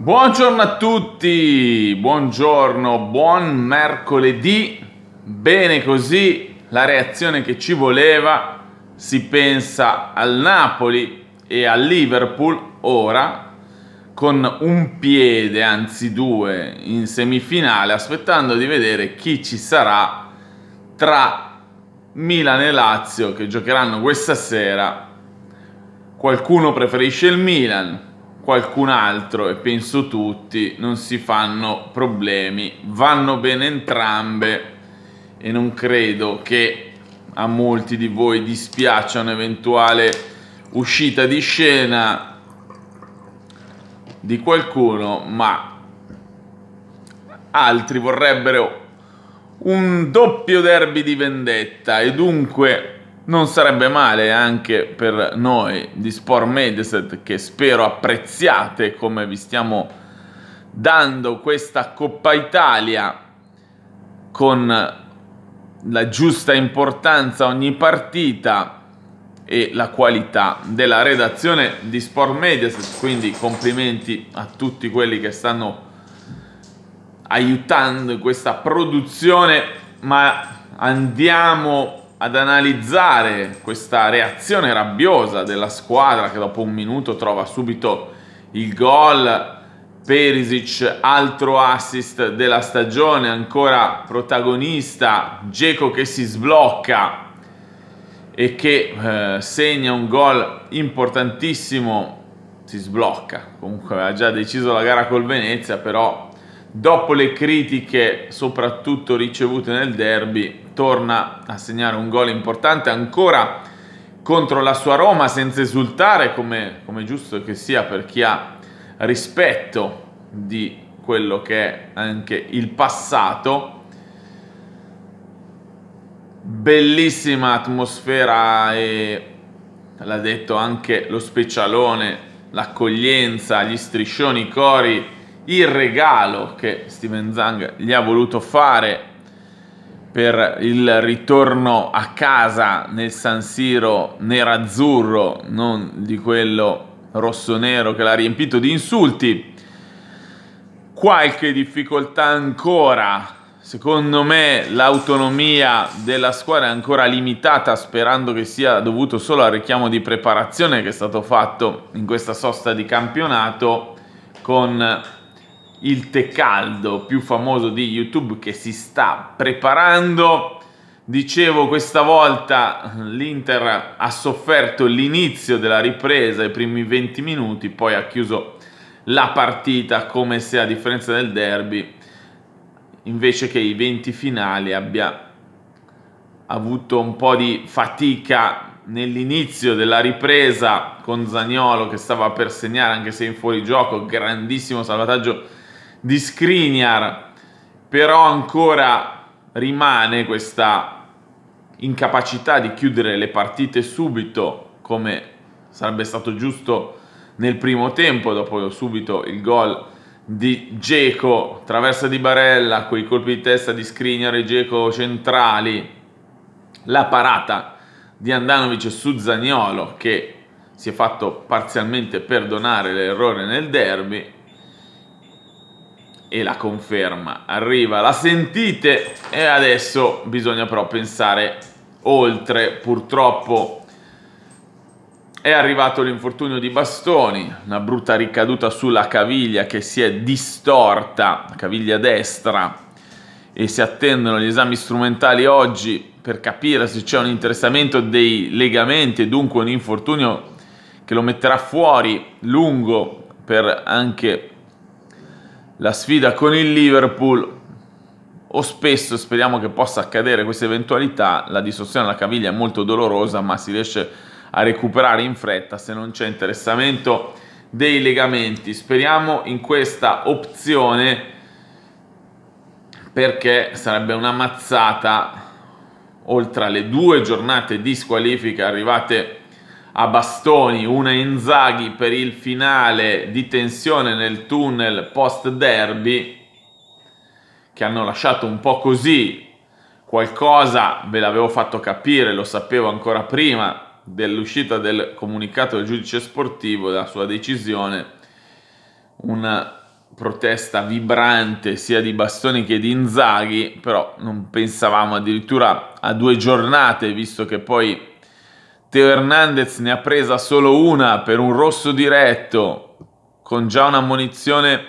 Buongiorno a tutti, buongiorno, buon mercoledì, bene così, la reazione che ci voleva, si pensa al Napoli e al Liverpool ora con un piede, anzi due, in semifinale, aspettando di vedere chi ci sarà tra Milan e Lazio che giocheranno questa sera. Qualcuno preferisce il Milan, qualcun altro e penso tutti, non si fanno problemi, vanno bene entrambe e non credo che a molti di voi dispiaccia un'eventuale uscita di scena di qualcuno, ma altri vorrebbero un doppio derby di vendetta e dunque non sarebbe male anche per noi di Sport Mediaset che spero apprezziate come vi stiamo dando questa Coppa Italia con la giusta importanza ogni partita e la qualità della redazione di Sport Mediaset, quindi complimenti a tutti quelli che stanno aiutando in questa produzione, ma andiamo ad analizzare questa reazione rabbiosa della squadra che dopo un minuto trova subito il gol. Perisic, altro assist della stagione, ancora protagonista, Geco che si sblocca e che eh, segna un gol importantissimo, si sblocca, comunque aveva già deciso la gara col Venezia, però dopo le critiche soprattutto ricevute nel derby torna a segnare un gol importante ancora contro la sua Roma senza esultare come, come giusto che sia per chi ha rispetto di quello che è anche il passato. Bellissima atmosfera e l'ha detto anche lo specialone, l'accoglienza, gli striscioni, i cori, il regalo che Steven Zang gli ha voluto fare per il ritorno a casa nel San Siro nerazzurro, non di quello rosso-nero che l'ha riempito di insulti. Qualche difficoltà ancora. Secondo me l'autonomia della squadra è ancora limitata, sperando che sia dovuto solo al richiamo di preparazione che è stato fatto in questa sosta di campionato con il tè caldo più famoso di YouTube che si sta preparando. Dicevo, questa volta l'Inter ha sofferto l'inizio della ripresa, i primi 20 minuti, poi ha chiuso la partita come se a differenza del derby, invece che i 20 finali, abbia avuto un po' di fatica nell'inizio della ripresa con Zagnolo che stava per segnare anche se in fuorigioco, grandissimo salvataggio di Skriniar, però ancora rimane questa incapacità di chiudere le partite subito come sarebbe stato giusto nel primo tempo dopo subito il gol di Geco, traversa di Barella, quei colpi di testa di Skriniar e Geco centrali, la parata di Andanovic su Zagnolo che si è fatto parzialmente perdonare l'errore nel derby e la conferma arriva, la sentite e adesso bisogna però pensare oltre, purtroppo è arrivato l'infortunio di Bastoni, una brutta ricaduta sulla caviglia che si è distorta, caviglia destra, e si attendono gli esami strumentali oggi per capire se c'è un interessamento dei legamenti e dunque un infortunio che lo metterà fuori lungo per anche la sfida con il Liverpool o spesso speriamo che possa accadere questa eventualità, la distorsione alla caviglia è molto dolorosa ma si riesce a recuperare in fretta se non c'è interessamento dei legamenti. Speriamo in questa opzione perché sarebbe una mazzata oltre alle due giornate di squalifica arrivate a bastoni, una Inzaghi per il finale di tensione nel tunnel post derby che hanno lasciato un po' così qualcosa, ve l'avevo fatto capire, lo sapevo ancora prima dell'uscita del comunicato del giudice sportivo, della sua decisione, una protesta vibrante sia di Bastoni che di Inzaghi, però non pensavamo addirittura a due giornate, visto che poi Teo Hernandez ne ha presa solo una per un rosso diretto con già una munizione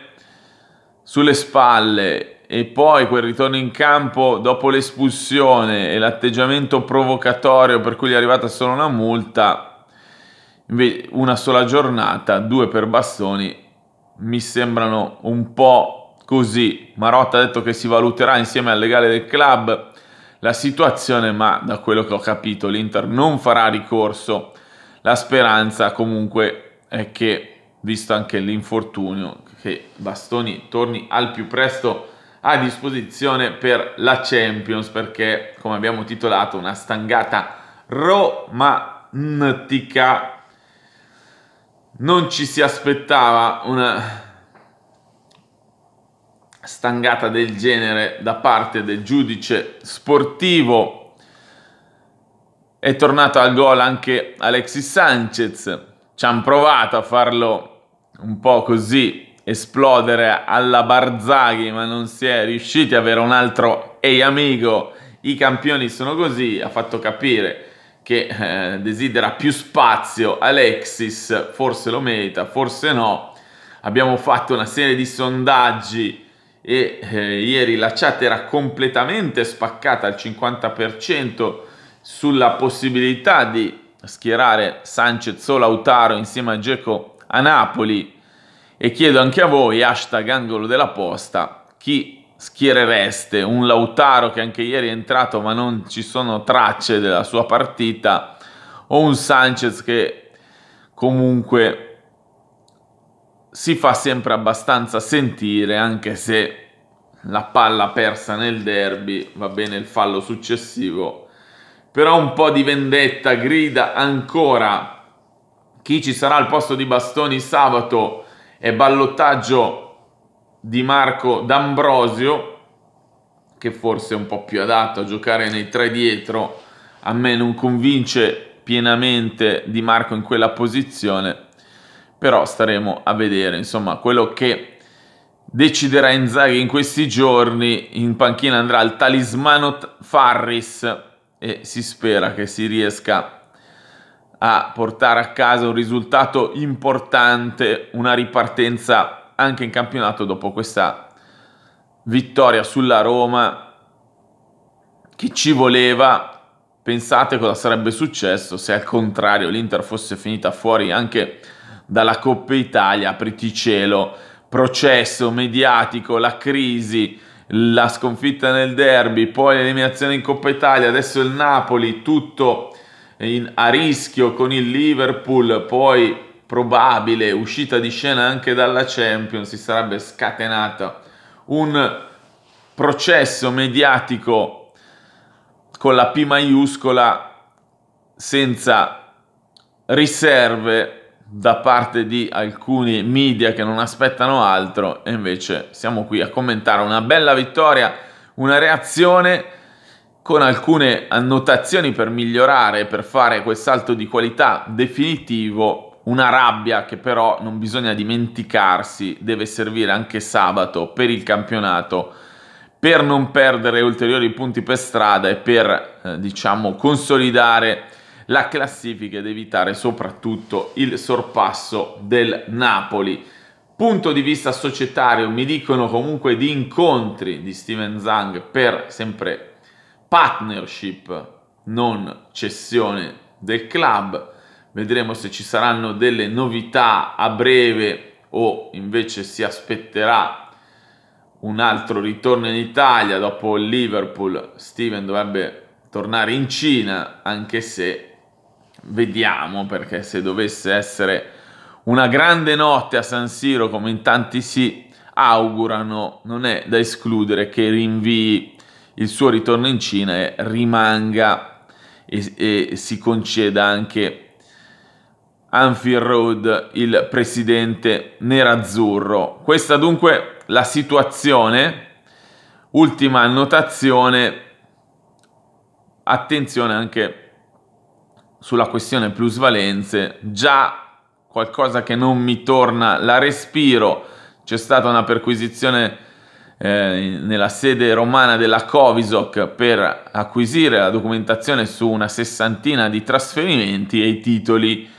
sulle spalle e poi quel ritorno in campo dopo l'espulsione e l'atteggiamento provocatorio per cui gli è arrivata solo una multa, una sola giornata, due per bastoni, mi sembrano un po' così. Marotta ha detto che si valuterà insieme al legale del club la situazione, ma da quello che ho capito l'Inter non farà ricorso. La speranza comunque è che, visto anche l'infortunio, che Bastoni torni al più presto a disposizione per la Champions, perché come abbiamo titolato una stangata romantica, non ci si aspettava una stangata del genere da parte del giudice sportivo. È tornato al gol anche Alexis Sanchez, ci hanno provato a farlo un po' così esplodere alla Barzaghi, ma non si è riusciti ad avere un altro ehi amico. I campioni sono così, ha fatto capire che eh, desidera più spazio Alexis, forse lo merita, forse no. Abbiamo fatto una serie di sondaggi e eh, ieri la chat era completamente spaccata al 50% sulla possibilità di schierare Sanchez o Lautaro insieme a Geco a Napoli e chiedo anche a voi, hashtag angolo della posta, chi schierereste? Un Lautaro che anche ieri è entrato ma non ci sono tracce della sua partita o un Sanchez che comunque si fa sempre abbastanza sentire anche se la palla persa nel derby, va bene il fallo successivo, però un po' di vendetta grida ancora chi ci sarà al posto di Bastoni sabato è ballottaggio di Marco D'Ambrosio che forse è un po' più adatto a giocare nei tre dietro a me non convince pienamente Di Marco in quella posizione però staremo a vedere, insomma, quello che deciderà Inzaghi in questi giorni, in panchina andrà il talismano Farris e si spera che si riesca a portare a casa un risultato importante, una ripartenza anche in campionato dopo questa vittoria sulla Roma che ci voleva. Pensate cosa sarebbe successo se al contrario l'Inter fosse finita fuori anche dalla Coppa Italia, apriti cielo, processo mediatico, la crisi, la sconfitta nel derby, poi l'eliminazione in Coppa Italia, adesso il Napoli, tutto in, a rischio con il Liverpool, poi probabile uscita di scena anche dalla Champions, si sarebbe scatenata un processo mediatico con la P maiuscola senza riserve da parte di alcuni media che non aspettano altro e invece siamo qui a commentare una bella vittoria, una reazione con alcune annotazioni per migliorare, per fare quel salto di qualità definitivo, una rabbia che però non bisogna dimenticarsi, deve servire anche sabato per il campionato per non perdere ulteriori punti per strada e per eh, diciamo consolidare la classifica ed evitare soprattutto il sorpasso del Napoli. Punto di vista societario mi dicono comunque di incontri di Steven Zang per sempre partnership, non cessione del club. Vedremo se ci saranno delle novità a breve o invece si aspetterà un altro ritorno in Italia dopo il Liverpool. Steven dovrebbe tornare in Cina, anche se Vediamo perché se dovesse essere una grande notte a San Siro come in tanti si augurano, non è da escludere che rinvii il suo ritorno in Cina e rimanga e, e si conceda anche Anfield Road il presidente nerazzurro. Questa dunque la situazione. Ultima annotazione. Attenzione anche sulla questione plusvalenze, già qualcosa che non mi torna, la respiro, c'è stata una perquisizione eh, nella sede romana della Covisoc per acquisire la documentazione su una sessantina di trasferimenti e i titoli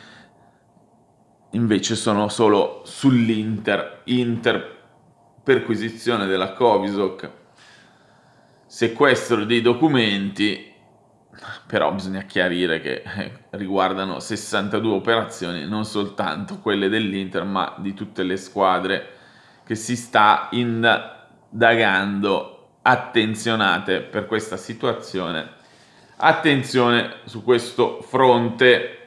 invece sono solo sull'Inter, Inter perquisizione della Covisoc, sequestro dei documenti però bisogna chiarire che eh, riguardano 62 operazioni, non soltanto quelle dell'Inter, ma di tutte le squadre che si sta indagando. Attenzionate per questa situazione, attenzione su questo fronte.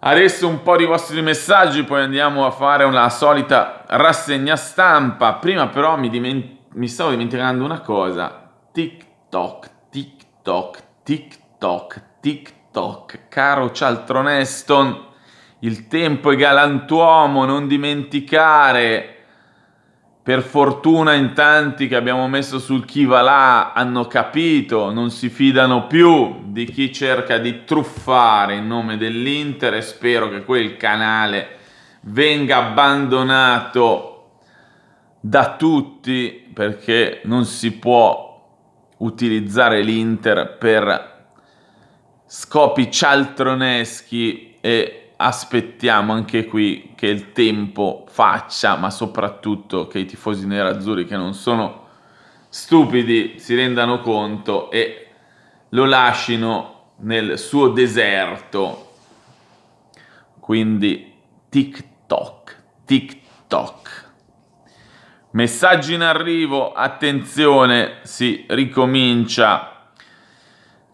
Adesso un po' di vostri messaggi, poi andiamo a fare una solita rassegna stampa. Prima però mi, diment- mi stavo dimenticando una cosa, TikTok, TikTok, TikTok, TikTok, tic-toc, caro Cialtroneston, il tempo è galantuomo, non dimenticare. Per fortuna in tanti che abbiamo messo sul chi va là hanno capito, non si fidano più di chi cerca di truffare in nome dell'Inter e spero che quel canale venga abbandonato da tutti perché non si può utilizzare l'Inter per scopi cialtroneschi e aspettiamo anche qui che il tempo faccia, ma soprattutto che i tifosi nerazzurri che non sono stupidi si rendano conto e lo lasciano nel suo deserto. Quindi TikTok, TikTok. Messaggi in arrivo, attenzione, si ricomincia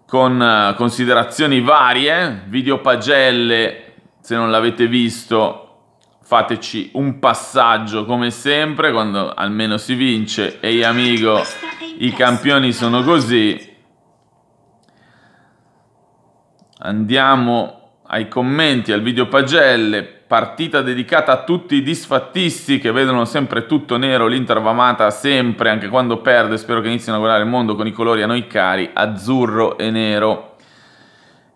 con eh, considerazioni varie, video pagelle, se non l'avete visto fateci un passaggio come sempre, quando almeno si vince, ehi amico, i campioni sono così. Andiamo ai commenti, al video pagelle, partita dedicata a tutti i disfattisti che vedono sempre tutto nero, l'Inter va amata sempre, anche quando perde, spero che inizino a guardare il mondo con i colori a noi cari, azzurro e nero.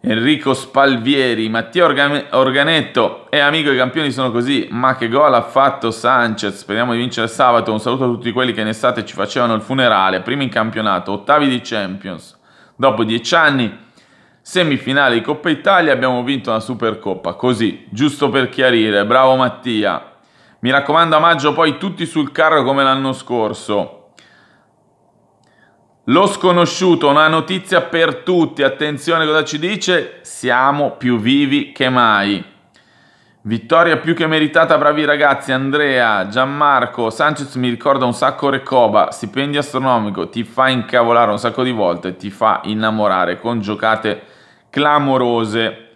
Enrico Spalvieri, Mattia Organetto e amico i campioni sono così, ma che gol ha fatto Sanchez, speriamo di vincere sabato, un saluto a tutti quelli che in estate ci facevano il funerale, primi in campionato, ottavi di Champions, dopo dieci anni semifinali Coppa Italia, abbiamo vinto una Supercoppa, così, giusto per chiarire, bravo Mattia. Mi raccomando a maggio poi tutti sul carro come l'anno scorso. Lo sconosciuto, una notizia per tutti, attenzione cosa ci dice, siamo più vivi che mai. Vittoria più che meritata, bravi ragazzi, Andrea, Gianmarco, Sanchez mi ricorda un sacco Recoba, stipendio astronomico, ti fa incavolare un sacco di volte, ti fa innamorare con giocate clamorose.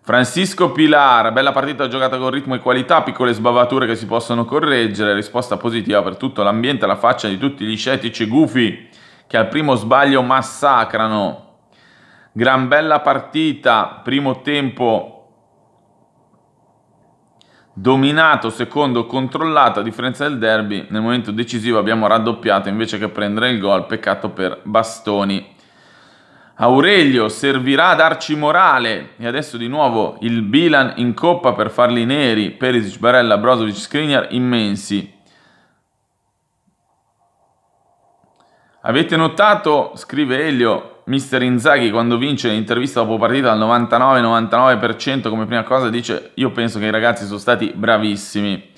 Francisco Pilar, bella partita giocata con ritmo e qualità, piccole sbavature che si possono correggere, risposta positiva per tutto l'ambiente, la faccia di tutti gli scettici gufi che al primo sbaglio massacrano. Gran bella partita, primo tempo dominato, secondo controllato a differenza del derby, nel momento decisivo abbiamo raddoppiato invece che prendere il gol, peccato per Bastoni. Aurelio servirà a darci morale e adesso di nuovo il Bilan in coppa per farli neri, Perisic, Barella, Brozovic, Skriniar immensi. Avete notato, scrive Elio, mister Inzaghi quando vince l'intervista dopo partita al 99-99% come prima cosa dice io penso che i ragazzi sono stati bravissimi.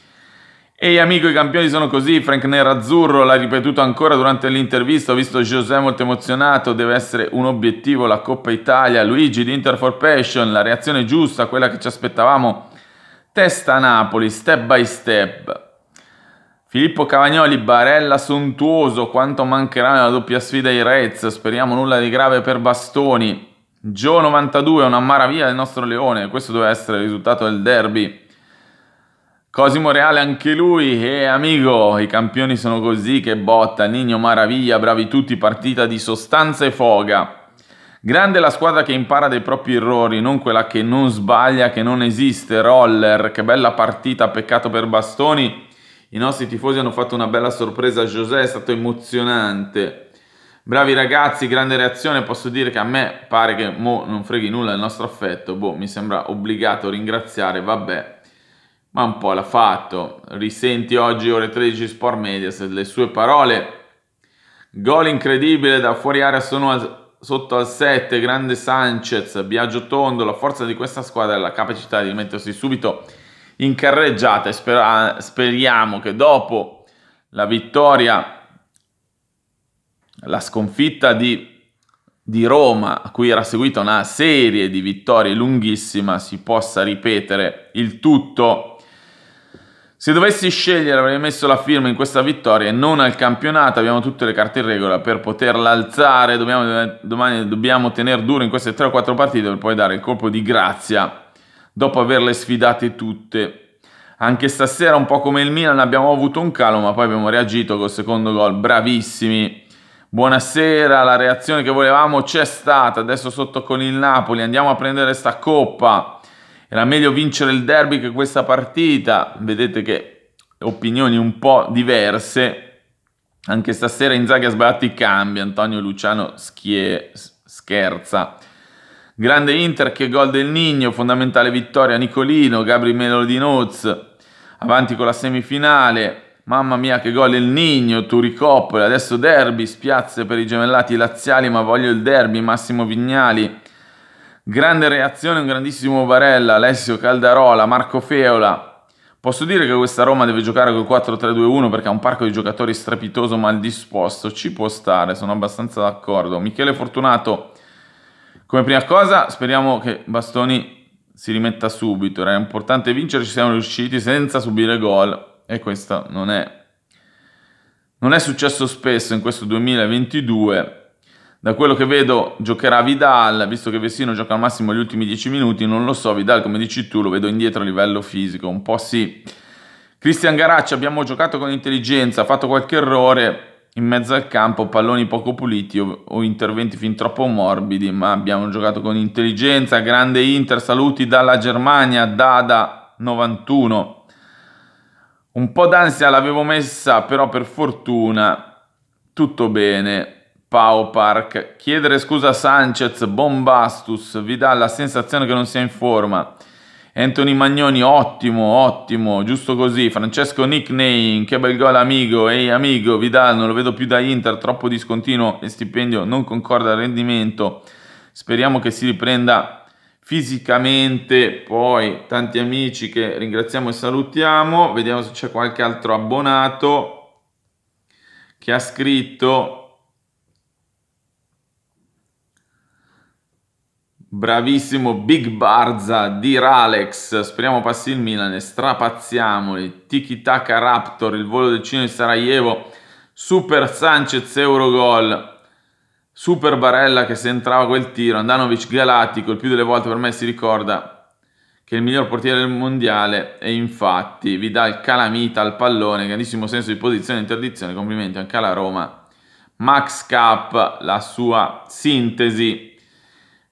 Ehi amico, i campioni sono così, Frank Nerazzurro l'ha ripetuto ancora durante l'intervista, ho visto José molto emozionato, deve essere un obiettivo la Coppa Italia, Luigi di Inter for Passion, la reazione giusta, quella che ci aspettavamo, testa Napoli, step by step. Filippo Cavagnoli, Barella sontuoso, quanto mancherà nella doppia sfida ai Reds, speriamo nulla di grave per Bastoni. Gio 92, una maraviglia del nostro Leone, questo doveva essere il risultato del derby. Cosimo Reale anche lui, e eh, amico, i campioni sono così, che botta, Nino Maraviglia, bravi tutti, partita di sostanza e foga. Grande la squadra che impara dai propri errori, non quella che non sbaglia, che non esiste, roller, che bella partita, peccato per Bastoni. I nostri tifosi hanno fatto una bella sorpresa a José, è stato emozionante. Bravi ragazzi, grande reazione, posso dire che a me pare che mo non freghi nulla il nostro affetto, boh, mi sembra obbligato a ringraziare, vabbè ma un po' l'ha fatto. Risenti oggi ore 13 Sport Medias le sue parole. Gol incredibile da fuori area sono al, sotto al 7, grande Sanchez, Biagio Tondo, la forza di questa squadra è la capacità di mettersi subito in carreggiata e spera, speriamo che dopo la vittoria, la sconfitta di di Roma, a cui era seguita una serie di vittorie lunghissima, si possa ripetere il tutto se dovessi scegliere avrei messo la firma in questa vittoria e non al campionato, abbiamo tutte le carte in regola per poterla alzare, dobbiamo, domani dobbiamo tenere duro in queste 3 o 4 partite per poi dare il colpo di grazia dopo averle sfidate tutte. Anche stasera, un po' come il Milan, abbiamo avuto un calo, ma poi abbiamo reagito col secondo gol. Bravissimi. Buonasera, la reazione che volevamo c'è stata. Adesso sotto con il Napoli, andiamo a prendere sta coppa era meglio vincere il derby che questa partita, vedete che opinioni un po' diverse, anche stasera Inzaghi ha sbagliato i cambi, Antonio Luciano schie- scherza. Grande Inter che gol del Nigno, fondamentale vittoria Nicolino, Gabri Melodinoz, avanti con la semifinale. Mamma mia che gol il Nigno, Turicoppola, adesso derby, spiazze per i gemellati laziali ma voglio il derby, Massimo Vignali Grande reazione, un grandissimo Barella, Alessio Caldarola, Marco Feola. Posso dire che questa Roma deve giocare col 4-3-2-1 perché ha un parco di giocatori strepitoso mal disposto. Ci può stare, sono abbastanza d'accordo. Michele Fortunato, come prima cosa, speriamo che Bastoni si rimetta subito. Era importante vincere, ci siamo riusciti senza subire gol e questo non è, non è successo spesso in questo 2022 da quello che vedo giocherà Vidal, visto che Vessino gioca al massimo gli ultimi 10 minuti, non lo so, Vidal come dici tu lo vedo indietro a livello fisico, un po' sì. Cristian Garacci abbiamo giocato con intelligenza, ha fatto qualche errore in mezzo al campo, palloni poco puliti o, o interventi fin troppo morbidi, ma abbiamo giocato con intelligenza, grande Inter, saluti dalla Germania, Dada 91. Un po' d'ansia l'avevo messa, però per fortuna tutto bene. Pau Park. Chiedere scusa a Sanchez, Bombastus, vi dà la sensazione che non sia in forma. Anthony Magnoni, ottimo, ottimo, giusto così. Francesco Nickname, che bel gol amico. Ehi amico, Vidal, non lo vedo più da Inter, troppo discontinuo e stipendio non concorda al rendimento. Speriamo che si riprenda fisicamente. Poi tanti amici che ringraziamo e salutiamo. Vediamo se c'è qualche altro abbonato che ha scritto Bravissimo Big Barza di Ralex, speriamo passi il Milan e strapazziamoli. Tiki Taka Raptor, il volo del Cino di Sarajevo, Super Sanchez Eurogol, Super Barella che se entrava quel tiro, Andanovic Galatico, il più delle volte per me si ricorda che è il miglior portiere del mondiale e infatti vi dà il calamita al pallone, grandissimo senso di posizione e interdizione, complimenti anche alla Roma. Max Cap, la sua sintesi.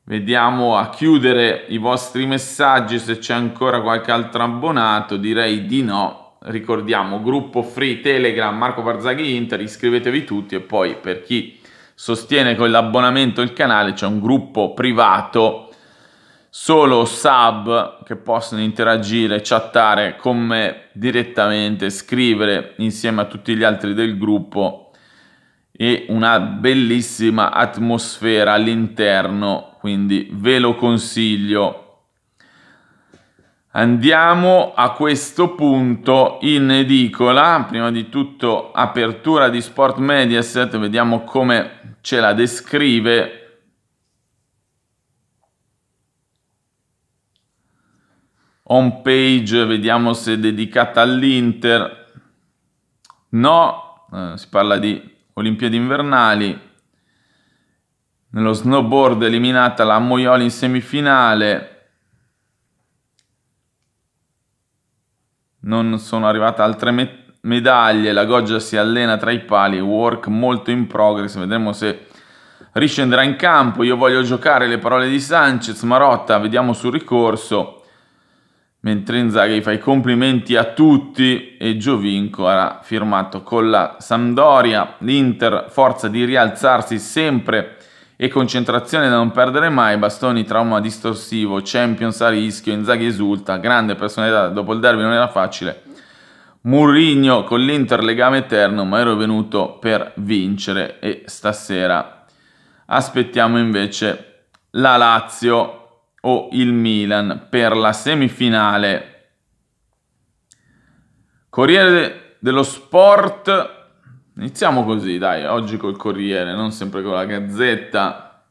Vediamo a chiudere i vostri messaggi se c'è ancora qualche altro abbonato, direi di no. Ricordiamo gruppo free Telegram Marco Barzaghi Inter, iscrivetevi tutti e poi per chi sostiene con l'abbonamento il canale c'è un gruppo privato solo sub che possono interagire, chattare con me direttamente, scrivere insieme a tutti gli altri del gruppo e una bellissima atmosfera all'interno, quindi ve lo consiglio. Andiamo a questo punto in edicola, prima di tutto apertura di Sport Mediaset, vediamo come ce la descrive. Home page, vediamo se è dedicata all'Inter. No, eh, si parla di Olimpiadi invernali. Nello snowboard eliminata la Moioli in semifinale. Non sono arrivate altre met- medaglie, la Goggia si allena tra i pali, work molto in progress, vedremo se riscenderà in campo, io voglio giocare le parole di Sanchez, Marotta, vediamo sul ricorso mentre Inzaghi fa i complimenti a tutti e Giovinco ha firmato con la Sampdoria. L'Inter forza di rialzarsi sempre e concentrazione da non perdere mai, bastoni trauma distorsivo, Champions a rischio, Inzaghi esulta, grande personalità, dopo il derby non era facile. Murigno con l'Inter legame eterno, ma ero venuto per vincere e stasera aspettiamo invece la Lazio o il Milan per la semifinale. Corriere dello Sport. Iniziamo così, dai, oggi col Corriere, non sempre con la Gazzetta.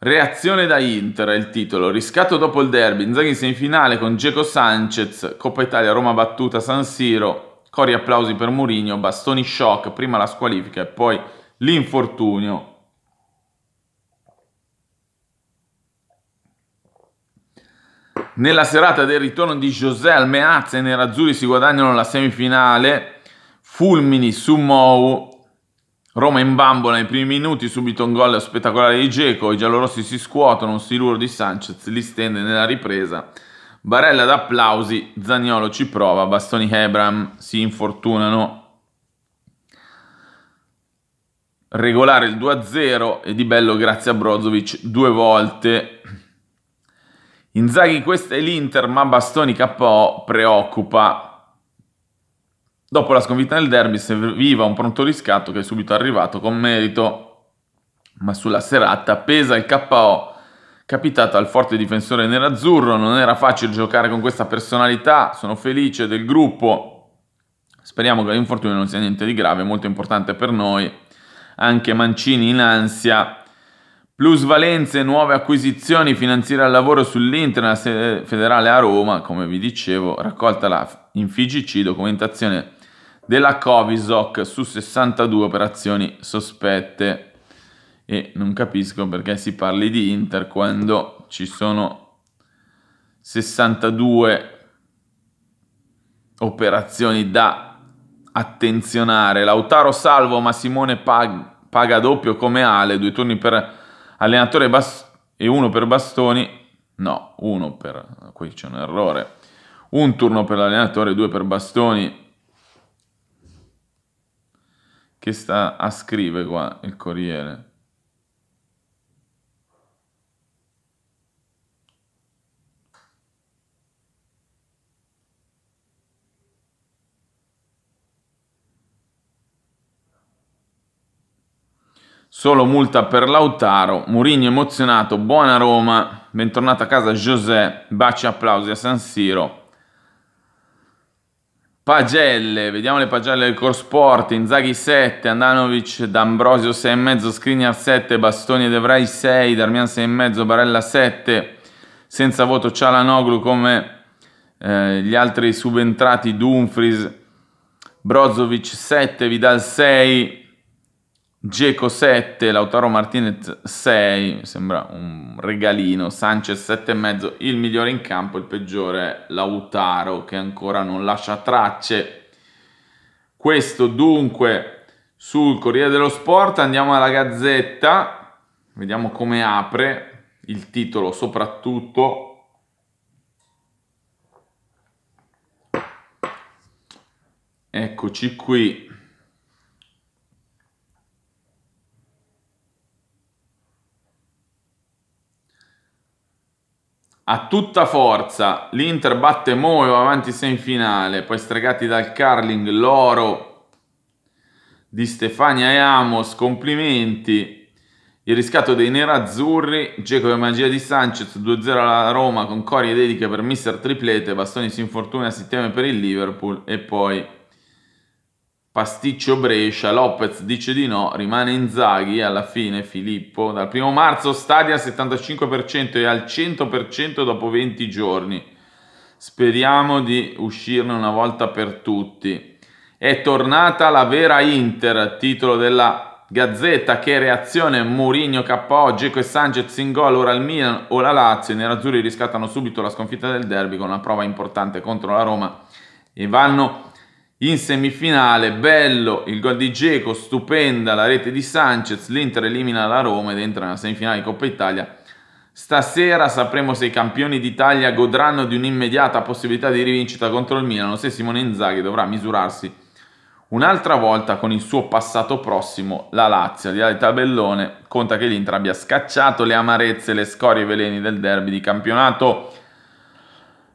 Reazione da Inter il titolo. Riscatto dopo il derby, Inzaghi semifinale con Geco Sanchez, Coppa Italia, Roma battuta, San Siro. Cori applausi per Mourinho, bastoni shock, prima la squalifica e poi l'infortunio. Nella serata del ritorno di José Almeazza i nerazzurri si guadagnano la semifinale. Fulmini su Mou. Roma in bambola nei primi minuti, subito un gol spettacolare di Geco, i giallorossi si scuotono, un siluro di Sanchez li stende nella ripresa. Barella d'applausi, Zagnolo ci prova, Bastoni e Hebram si infortunano. Regolare il 2-0 e di bello grazie a Brozovic due volte Inzaghi questa è l'Inter, ma Bastoni KO preoccupa. Dopo la sconfitta nel derby serviva un pronto riscatto che è subito arrivato con merito, ma sulla serata pesa il KO capitato al forte difensore nerazzurro, non era facile giocare con questa personalità, sono felice del gruppo. Speriamo che l'infortunio non sia niente di grave, molto importante per noi. Anche Mancini in ansia, Plusvalenze, nuove acquisizioni, finanziare al lavoro sull'Inter la sede federale a Roma, come vi dicevo, raccolta in FIGC, documentazione della Covisoc su 62 operazioni sospette. E non capisco perché si parli di Inter quando ci sono 62 operazioni da attenzionare. Lautaro salvo, ma Simone pag- paga doppio come Ale, due turni per allenatore bas- e uno per bastoni, no, uno per, qui c'è un errore, un turno per l'allenatore, due per bastoni, che sta a scrivere qua il Corriere. Solo multa per Lautaro, Murigno emozionato, buona Roma, bentornato a casa José, baci e applausi a San Siro. Pagelle, vediamo le pagelle del Corsport, Inzaghi 7, Andanovic, D'Ambrosio 6,5, Skriniar 7, Bastoni ed Evrai 6, Darmian 6,5, Barella 7, senza voto Cialanoglu come eh, gli altri subentrati Dumfries, Brozovic 7, Vidal 6, Geco 7, Lautaro Martinez 6, sembra un regalino, Sanchez 7,5, il migliore in campo, il peggiore Lautaro che ancora non lascia tracce. Questo dunque sul Corriere dello Sport, andiamo alla Gazzetta, vediamo come apre il titolo soprattutto. Eccoci qui, a tutta forza l'Inter batte Moe avanti sei in finale, poi stregati dal Carling, l'oro di Stefania e Amos, complimenti. Il riscatto dei nerazzurri, Geco e magia di Sanchez, 2-0 alla Roma con corie dediche per Mister Triplete, Bastoni si infortuna si settembre per il Liverpool e poi pasticcio Brescia, Lopez dice di no, rimane Inzaghi, alla fine Filippo, dal primo marzo stadia al 75% e al 100% dopo 20 giorni. Speriamo di uscirne una volta per tutti. È tornata la vera Inter, titolo della Gazzetta, che reazione Mourinho, KO, Geco e Sanchez in gol, ora il Milan o la Lazio, i nerazzurri riscattano subito la sconfitta del derby con una prova importante contro la Roma e vanno in semifinale, bello il gol di Geco, stupenda la rete di Sanchez, l'Inter elimina la Roma ed entra nella semifinale di Coppa Italia. Stasera sapremo se i campioni d'Italia godranno di un'immediata possibilità di rivincita contro il Milano, se Simone Inzaghi dovrà misurarsi un'altra volta con il suo passato prossimo, la Lazio. Al di là del tabellone, conta che l'Inter abbia scacciato le amarezze, le scorie e i veleni del derby di campionato.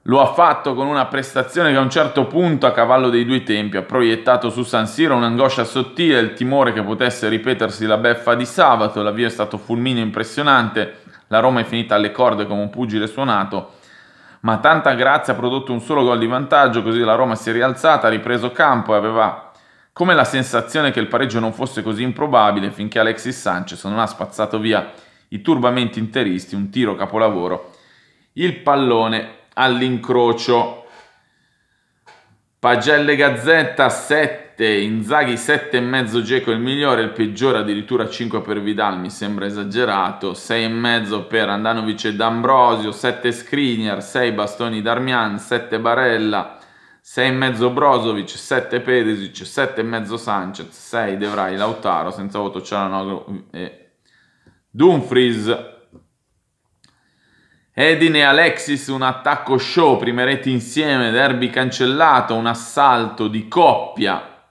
Lo ha fatto con una prestazione che a un certo punto, a cavallo dei due tempi, ha proiettato su San Siro un'angoscia sottile, il timore che potesse ripetersi la beffa di sabato. L'avvio è stato fulmineo impressionante. La Roma è finita alle corde come un pugile suonato. Ma tanta grazia ha prodotto un solo gol di vantaggio, così la Roma si è rialzata, ha ripreso campo e aveva come la sensazione che il pareggio non fosse così improbabile finché Alexis Sanchez non ha spazzato via i turbamenti interisti, un tiro capolavoro. Il pallone all'incrocio. Pagelle Gazzetta 7, Inzaghi 7,5 Geco il migliore, il peggiore addirittura 5 per Vidal, mi sembra esagerato, 6,5 per Andanovic e D'Ambrosio, 7 Skriniar, 6 Bastoni Darmian, 7 Barella, 6,5 Brozovic, 7 Pedesic, 7 e mezzo Sanchez, 6 Devrai Lautaro, senza voto Cialanoglu e Dumfries. Edin e Alexis un attacco show, prime reti insieme, derby cancellato, un assalto di coppia.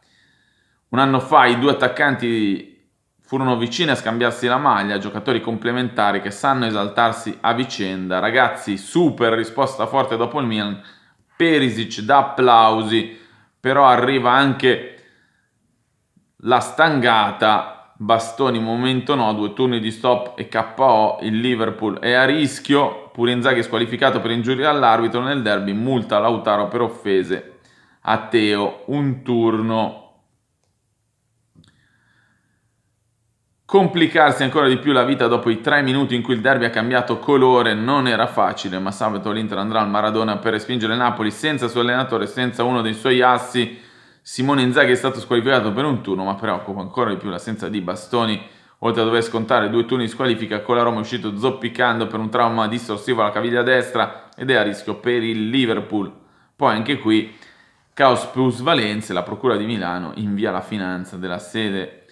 Un anno fa i due attaccanti furono vicini a scambiarsi la maglia, giocatori complementari che sanno esaltarsi a vicenda. Ragazzi, super risposta forte dopo il Milan. Perisic da applausi, però arriva anche la stangata. Bastoni, momento no, due turni di stop e KO, il Liverpool è a rischio, Pure Inzaghi squalificato per ingiuria all'arbitro nel derby, multa Lautaro per offese a Teo, un turno. Complicarsi ancora di più la vita dopo i tre minuti in cui il derby ha cambiato colore non era facile, ma sabato l'Inter andrà al Maradona per respingere Napoli senza suo allenatore, senza uno dei suoi assi. Simone Inzaghi è stato squalificato per un turno, ma preoccupa ancora di più l'assenza di Bastoni oltre a dover scontare due turni di squalifica con la Roma è uscito zoppicando per un trauma distorsivo alla caviglia destra ed è a rischio per il Liverpool. Poi anche qui Caos plus Valenze, la Procura di Milano invia la finanza della sede,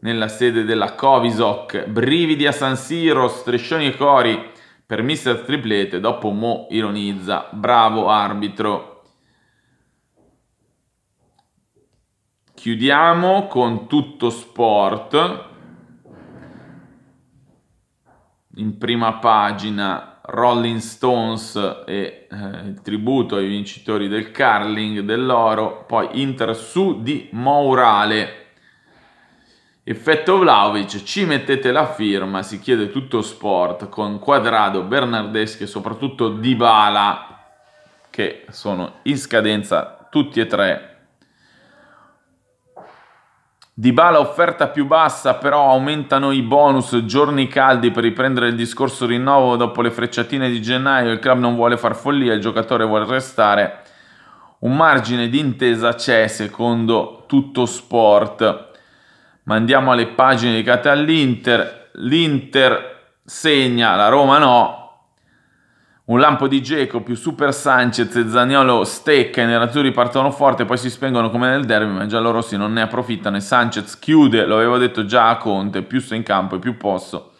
nella sede della Covisoc. Brividi a San Siro, striscioni e cori per Mr. triplete, dopo Mo ironizza, bravo arbitro. Chiudiamo con tutto sport in prima pagina Rolling Stones e eh, il tributo ai vincitori del curling, dell'oro, poi Inter su di Mourale. Effetto Vlaovic, ci mettete la firma, si chiede tutto sport con Quadrado, Bernardeschi e soprattutto Dybala che sono in scadenza tutti e tre di Bala offerta più bassa, però aumentano i bonus giorni caldi per riprendere il discorso rinnovo dopo le frecciatine di gennaio. Il club non vuole far follia, il giocatore vuole restare. Un margine di intesa c'è secondo tutto sport. Ma andiamo alle pagine dedicate all'Inter. L'Inter segna, la Roma no, un lampo di Geco più Super Sanchez e Zagnolo stecca, i nerazzurri partono forte poi si spengono come nel derby, ma già loro giallorossi non ne approfittano e Sanchez chiude, lo avevo detto già a Conte, più sto in campo e più posso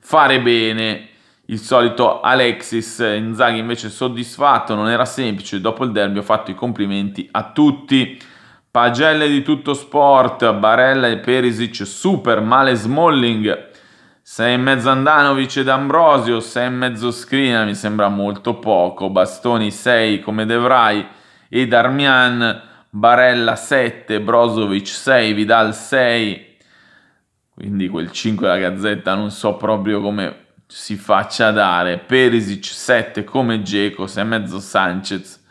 fare bene. Il solito Alexis Inzaghi invece soddisfatto, non era semplice, dopo il derby ho fatto i complimenti a tutti. Pagelle di tutto sport, Barella e Perisic super, male Smalling 6 e mezzo Andanovic ed Ambrosio, 6 e mezzo Scrina mi sembra molto poco, Bastoni 6 come Devrai e Darmian, Barella 7, Brozovic 6, Vidal 6, quindi quel 5 la Gazzetta non so proprio come si faccia dare, Perisic 7 come Geco, 6 e mezzo Sanchez,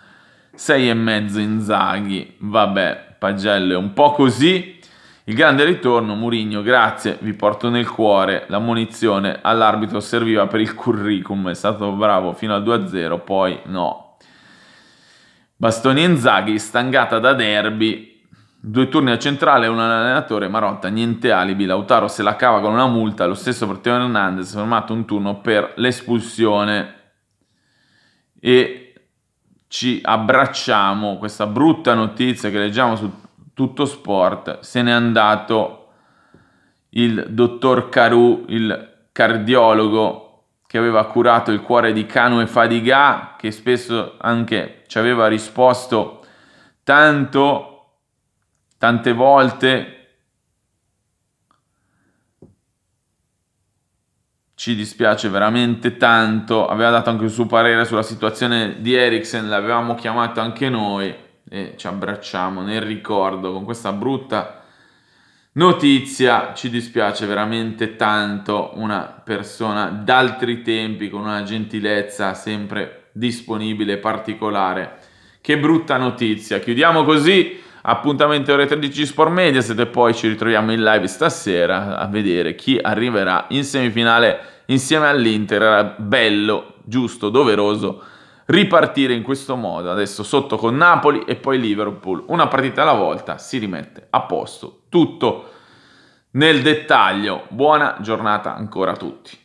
6 e mezzo Inzaghi, vabbè, Pagello è un po' così, il grande ritorno, Murigno, grazie, vi porto nel cuore. La munizione all'arbitro serviva per il curriculum, è stato bravo fino al 2-0, poi no. Bastoni e Inzaghi, stangata da derby, Due turni a centrale, un allenatore, Marotta, niente alibi, Lautaro se la cava con una multa, lo stesso per Teo Hernandez, fermato un turno per l'espulsione e ci abbracciamo, questa brutta notizia che leggiamo su tutto sport, se n'è andato il dottor Caru, il cardiologo che aveva curato il cuore di Canu e Fadiga, che spesso anche ci aveva risposto tanto, tante volte, ci dispiace veramente tanto, aveva dato anche il suo parere sulla situazione di Eriksen, l'avevamo chiamato anche noi e ci abbracciamo nel ricordo con questa brutta notizia. Ci dispiace veramente tanto una persona d'altri tempi con una gentilezza sempre disponibile, particolare. Che brutta notizia. Chiudiamo così. Appuntamento ore 13 Sport Mediaset e poi ci ritroviamo in live stasera a vedere chi arriverà in semifinale insieme all'Inter. Era bello, giusto, doveroso ripartire in questo modo, adesso sotto con Napoli e poi Liverpool, una partita alla volta si rimette a posto tutto nel dettaglio. Buona giornata ancora a tutti.